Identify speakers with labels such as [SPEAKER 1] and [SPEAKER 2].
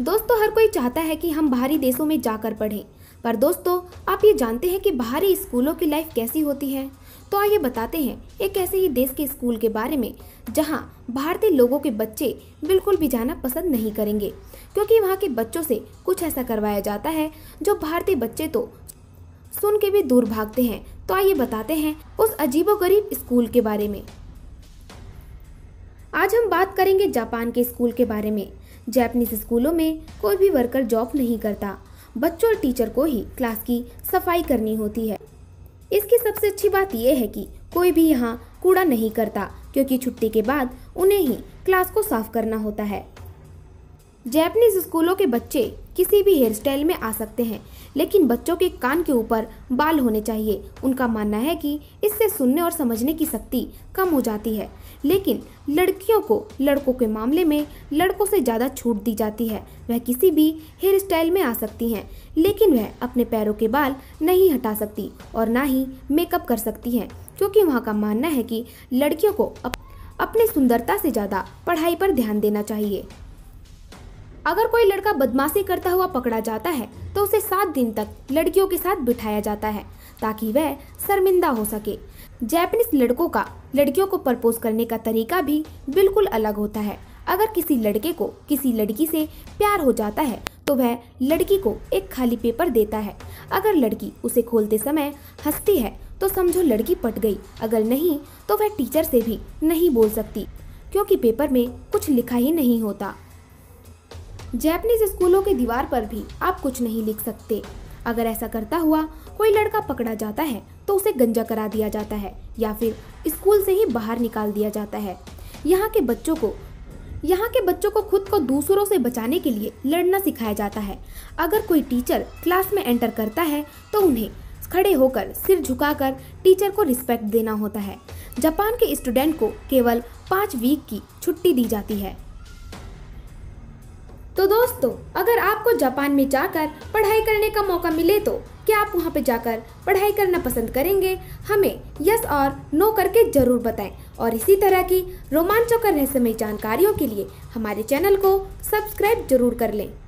[SPEAKER 1] दोस्तों हर कोई चाहता है कि हम बाहरी देशों में जाकर पढ़ें पर दोस्तों आप ये जानते हैं कि बाहरी स्कूलों की लाइफ कैसी होती है तो आइए बताते हैं एक ऐसे ही देश के स्कूल के बारे में जहां भारतीय लोगों के बच्चे बिल्कुल भी जाना पसंद नहीं करेंगे क्योंकि वहां के बच्चों से कुछ ऐसा करवाया जाता है जो भारतीय बच्चे तो सुन के भी दूर भागते हैं तो आइए बताते हैं उस अजीबो गरीब स्कूल के बारे में आज हम बात करेंगे जापान के स्कूल के बारे में जैपनीज स्कूलों में कोई भी वर्कर जॉब नहीं करता बच्चों और टीचर को ही क्लास की सफाई करनी होती है इसकी सबसे अच्छी बात यह है कि कोई भी यहाँ कूड़ा नहीं करता क्योंकि छुट्टी के बाद उन्हें ही क्लास को साफ करना होता है जैपनीज स्कूलों के बच्चे किसी भी हेयर स्टाइल में आ सकते हैं लेकिन बच्चों के कान के ऊपर बाल होने चाहिए उनका मानना है कि इससे सुनने और समझने की शक्ति कम हो जाती है लेकिन लड़कियों को लड़कों के मामले में लड़कों से ज़्यादा छूट दी जाती है वह किसी भी हेयर स्टाइल में आ सकती हैं लेकिन वह अपने पैरों के बाल नहीं हटा सकती और ना ही मेकअप कर सकती हैं क्योंकि वहाँ का मानना है कि लड़कियों को अपने सुंदरता से ज़्यादा पढ़ाई पर ध्यान देना चाहिए अगर कोई लड़का बदमाशी करता हुआ पकड़ा जाता है तो उसे सात दिन तक लड़कियों के साथ बिठाया जाता है ताकि वह शर्मिंदा हो सके जैपनीज लड़कों का लड़कियों को प्रपोज करने का तरीका भी बिल्कुल अलग होता है अगर किसी लड़के को किसी लड़की से प्यार हो जाता है तो वह लड़की को एक खाली पेपर देता है अगर लड़की उसे खोलते समय हंसती है तो समझो लड़की पट गई अगर नहीं तो वह टीचर से भी नहीं बोल सकती क्योंकि पेपर में कुछ लिखा ही नहीं होता जैपनीज स्कूलों की दीवार पर भी आप कुछ नहीं लिख सकते अगर ऐसा करता हुआ कोई लड़का पकड़ा जाता है तो उसे गंजा करा दिया जाता है या फिर स्कूल से ही बाहर निकाल दिया जाता है यहाँ के बच्चों को यहाँ के बच्चों को खुद को दूसरों से बचाने के लिए लड़ना सिखाया जाता है अगर कोई टीचर क्लास में एंटर करता है तो उन्हें खड़े होकर सिर झुकाकर टीचर को रिस्पेक्ट देना होता है जापान के स्टूडेंट को केवल पाँच वीक की छुट्टी दी जाती है तो दोस्तों अगर आपको जापान में जाकर पढ़ाई करने का मौका मिले तो क्या आप वहाँ पे जाकर पढ़ाई करना पसंद करेंगे हमें यस और नो करके ज़रूर बताएं और इसी तरह की रोमांचक रहस्यमय जानकारियों के लिए हमारे चैनल को सब्सक्राइब जरूर कर लें